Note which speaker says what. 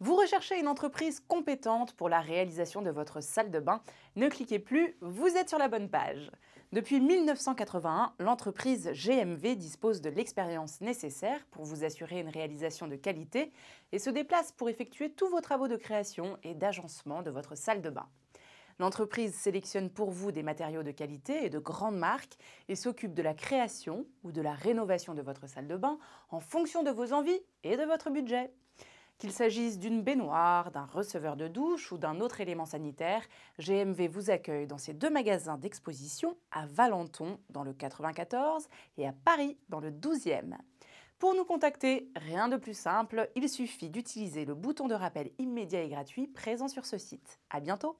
Speaker 1: Vous recherchez une entreprise compétente pour la réalisation de votre salle de bain Ne cliquez plus, vous êtes sur la bonne page. Depuis 1981, l'entreprise GMV dispose de l'expérience nécessaire pour vous assurer une réalisation de qualité et se déplace pour effectuer tous vos travaux de création et d'agencement de votre salle de bain. L'entreprise sélectionne pour vous des matériaux de qualité et de grandes marques et s'occupe de la création ou de la rénovation de votre salle de bain en fonction de vos envies et de votre budget. S'il s'agisse d'une baignoire, d'un receveur de douche ou d'un autre élément sanitaire, GMV vous accueille dans ses deux magasins d'exposition à Valenton dans le 94 et à Paris dans le 12e. Pour nous contacter, rien de plus simple, il suffit d'utiliser le bouton de rappel immédiat et gratuit présent sur ce site. À bientôt!